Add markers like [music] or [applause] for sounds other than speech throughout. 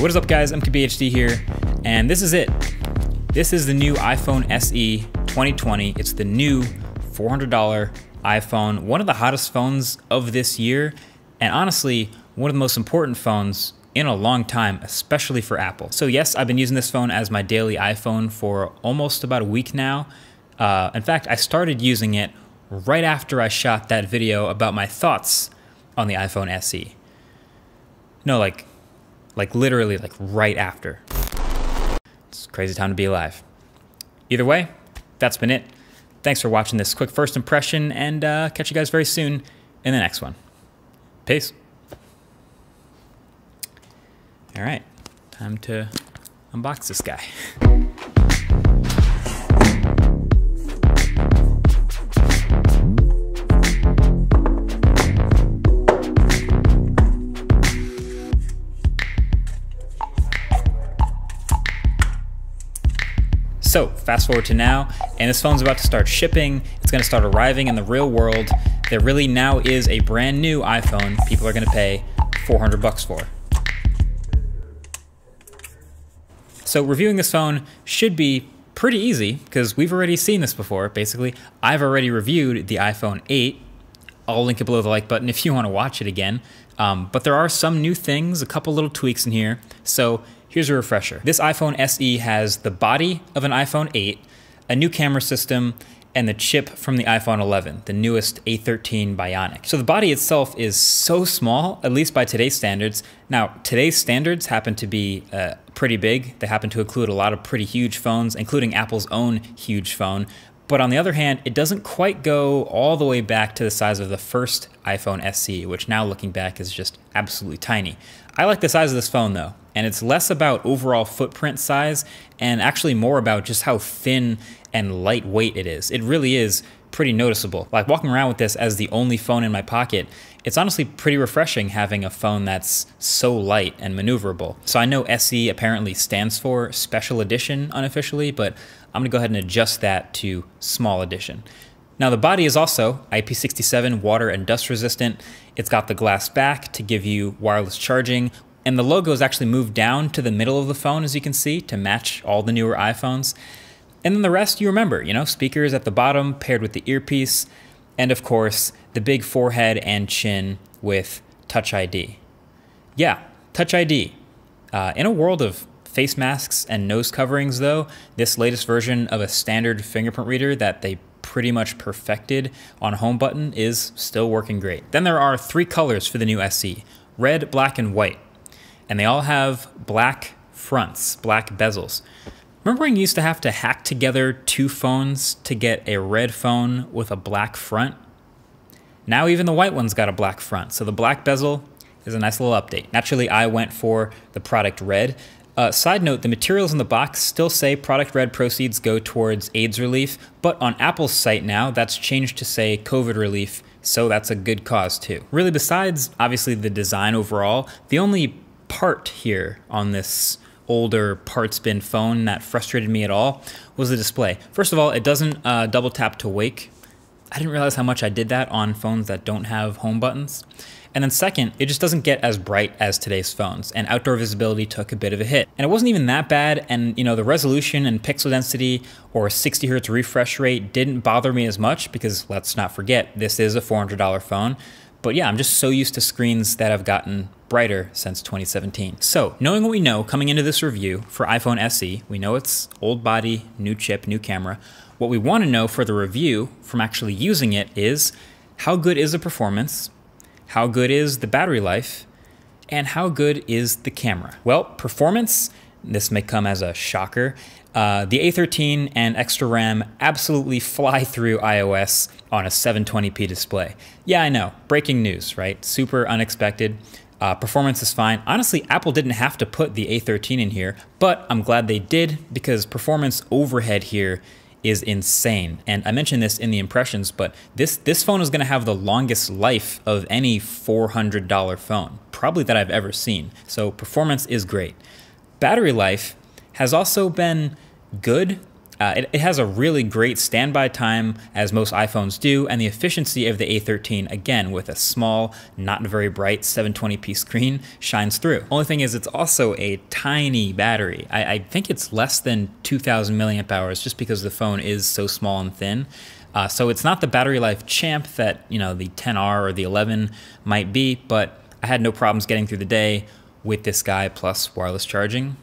what is up guys? MKBHD here, and this is it. This is the new iPhone SE 2020. It's the new $400 iPhone, one of the hottest phones of this year, and honestly, one of the most important phones in a long time, especially for Apple. So yes, I've been using this phone as my daily iPhone for almost about a week now. Uh, in fact, I started using it right after I shot that video about my thoughts on the iPhone SE. No, like like literally like right after. It's crazy time to be alive. Either way, that's been it. Thanks for watching this quick first impression and uh, catch you guys very soon in the next one. Peace. All right, time to unbox this guy. [laughs] So fast forward to now, and this phone's about to start shipping. It's gonna start arriving in the real world. There really now is a brand new iPhone people are gonna pay 400 bucks for. So reviewing this phone should be pretty easy because we've already seen this before. Basically, I've already reviewed the iPhone 8. I'll link it below the like button if you want to watch it again. Um, but there are some new things, a couple little tweaks in here. So Here's a refresher. This iPhone SE has the body of an iPhone 8, a new camera system, and the chip from the iPhone 11, the newest A13 Bionic. So the body itself is so small, at least by today's standards. Now, today's standards happen to be uh, pretty big. They happen to include a lot of pretty huge phones, including Apple's own huge phone. But on the other hand, it doesn't quite go all the way back to the size of the first iPhone SE, which now looking back is just absolutely tiny. I like the size of this phone though. And it's less about overall footprint size and actually more about just how thin and lightweight it is. It really is pretty noticeable. Like walking around with this as the only phone in my pocket, it's honestly pretty refreshing having a phone that's so light and maneuverable. So I know SE apparently stands for Special Edition unofficially, but I'm gonna go ahead and adjust that to Small Edition. Now the body is also IP67 water and dust resistant. It's got the glass back to give you wireless charging and the logo is actually moved down to the middle of the phone, as you can see, to match all the newer iPhones. And then the rest you remember, you know, speakers at the bottom paired with the earpiece, and of course, the big forehead and chin with Touch ID. Yeah, Touch ID. Uh, in a world of face masks and nose coverings, though, this latest version of a standard fingerprint reader that they pretty much perfected on home button is still working great. Then there are three colors for the new SE red, black, and white and they all have black fronts, black bezels. Remember when you used to have to hack together two phones to get a red phone with a black front? Now even the white one's got a black front, so the black bezel is a nice little update. Naturally, I went for the product red. Uh, side note, the materials in the box still say product red proceeds go towards AIDS relief, but on Apple's site now, that's changed to say COVID relief, so that's a good cause too. Really, besides obviously the design overall, the only part here on this older parts bin phone that frustrated me at all was the display. First of all, it doesn't uh, double tap to wake. I didn't realize how much I did that on phones that don't have home buttons. And then second, it just doesn't get as bright as today's phones, and outdoor visibility took a bit of a hit. And it wasn't even that bad, and you know, the resolution and pixel density or 60 hertz refresh rate didn't bother me as much because let's not forget, this is a $400 phone. But yeah, I'm just so used to screens that have gotten brighter since 2017. So, knowing what we know coming into this review for iPhone SE, we know it's old body, new chip, new camera. What we want to know for the review from actually using it is how good is the performance, how good is the battery life, and how good is the camera? Well, performance, this may come as a shocker. Uh, the A13 and extra RAM absolutely [laughs] fly through iOS on a 720p display. Yeah, I know, breaking news, right? Super unexpected. Uh, performance is fine. Honestly, Apple didn't have to put the A13 in here, but I'm glad they did because performance overhead here is insane. And I mentioned this in the impressions, but this, this phone is gonna have the longest life of any $400 phone, probably that I've ever seen. So performance is great. Battery life has also been good uh, it, it, has a really great standby time, as most iPhones do, and the efficiency of the A13, again, with a small, not very bright 720p screen, shines through. Only thing is, it's also a tiny battery. I, I think it's less than 2,000 milliamp hours just because the phone is so small and thin. Uh, so it's not the battery life champ that you know the 10R or the 11 might be, but I had no problems getting through the day with this guy plus wireless charging.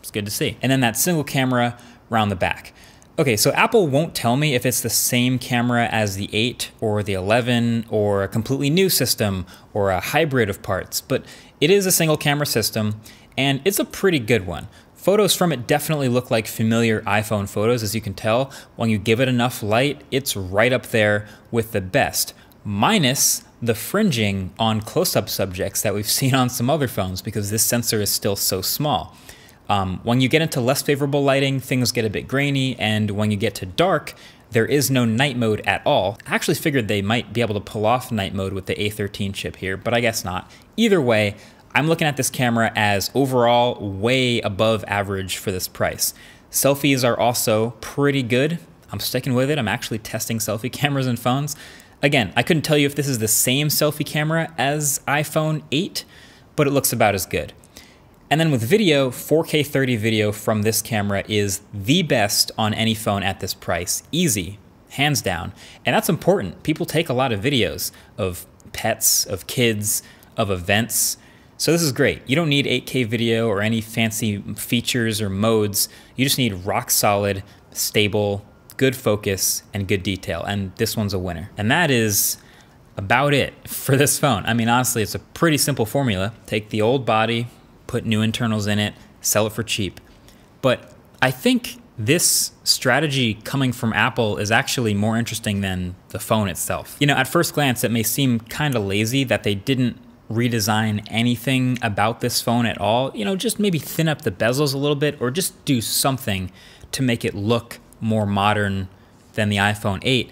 It's good to see. And then that single camera Around the back. Okay, so Apple won't tell me if it's the same camera as the 8 or the 11 or a completely new system or a hybrid of parts, but it is a single camera system and it's a pretty good one. Photos from it definitely look like familiar iPhone photos, as you can tell. When you give it enough light, it's right up there with the best, minus the fringing on close up subjects that we've [laughs] seen on some other phones because this sensor is still so small. Um, when you get into less favorable lighting, things get a bit grainy, and when you get to dark, there is no night mode at all. I actually figured they might be able to pull off night mode with the A13 chip here, but I guess not. Either way, I'm looking at this camera as overall way above average for this price. Selfies are also pretty good. I'm sticking with it. I'm actually testing selfie [laughs] cameras and phones. Again, I couldn't tell you if this is the same selfie camera as iPhone 8, but it looks about as good. And then with video, 4K 30 video from this camera is the best on any phone at this price. Easy, hands down. And that's important. People take a lot of videos of pets, of kids, of events. So this is great. You don't need 8K video or any fancy features or modes. You just need rock solid, stable, good focus, and good detail. And this one's a winner. And that is about it for this phone. I mean, honestly, it's a pretty simple formula. Take the old body, put new internals in it, sell it for cheap. But I think this strategy coming from Apple is actually more interesting than the phone itself. You know, at first glance, it may seem kind of lazy that they didn't redesign anything about this phone at all. You know, just maybe thin up the bezels a little bit or just do something to make it look more modern than the iPhone 8.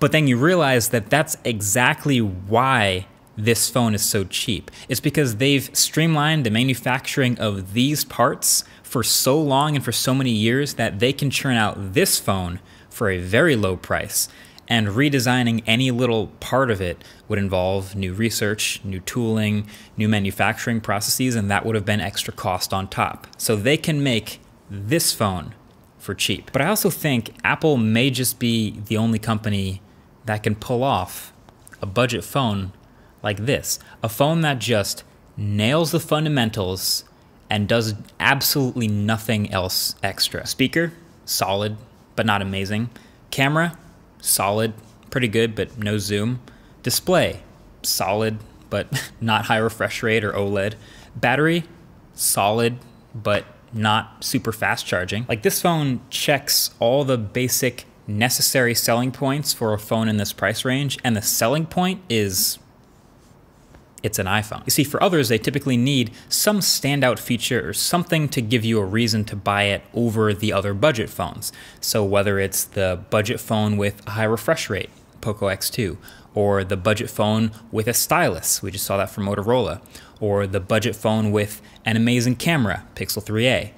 But then you realize that that's exactly why this phone is so cheap. It's because they've streamlined the manufacturing of these parts for so long and for so many years that they can churn out this phone for a very low price. And redesigning any little part of it would involve new research, new tooling, new manufacturing processes, and that would have been extra cost on top. So they can make this phone for cheap. But I also think Apple may just be the only company that can pull off a budget phone like this a phone that just nails the fundamentals and does absolutely nothing else extra. Speaker, solid, but not amazing. Camera, solid, pretty good, but no zoom. Display, solid, but [laughs] not high refresh rate or OLED. Battery, solid, but not super fast charging. Like this phone checks all the basic necessary selling points for a phone in this price range, and the selling point is it's an iPhone. You see, for others, they typically need some standout feature or something to give you a reason to buy it over the other budget phones. So whether it's the budget phone with a high refresh rate, Poco X2, or the budget phone with a stylus, we just saw that from Motorola, or the budget phone with an amazing camera, Pixel 3a.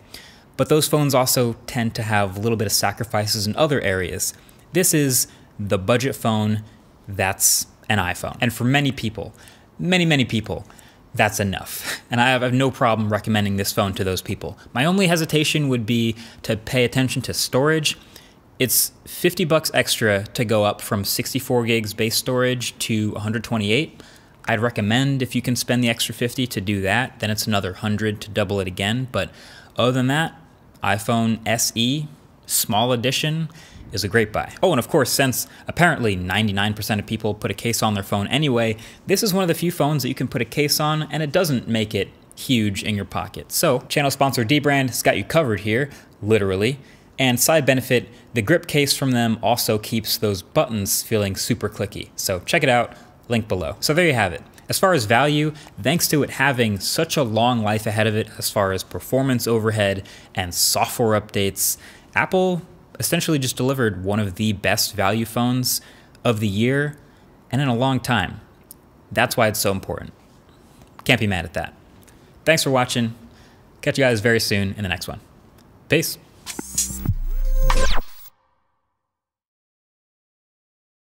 But those phones also tend to have a little bit of sacrifices in other areas. This is the budget phone that's an iPhone. And for many people, many, many people, that's enough. [laughs] And I have no problem recommending this phone to those people. My only hesitation would be to pay attention to storage. It's 50 bucks extra to go up from 64 gigs base storage to 128. I'd recommend if you can spend the extra 50 to do that, then it's another 100 to double it again. But other than that, iPhone SE, small edition, is a great buy. Oh, and of course, since apparently 99% of people put a case on their phone anyway, this is one of the few phones that you can put a case on and it doesn't make it huge in your pocket. So, channel sponsor Dbrand has got you covered here, literally. And side benefit, the grip case from them also keeps those buttons feeling super clicky. So check it out, link below. So there you have it. As far as value, thanks to it having such a long life ahead of it as far as performance overhead and software updates, Apple essentially just delivered one of the best value phones of the year and in a long time. That's why it's so important. Can't be mad at that. Thanks for watching. Catch you guys very soon in the next one. Peace.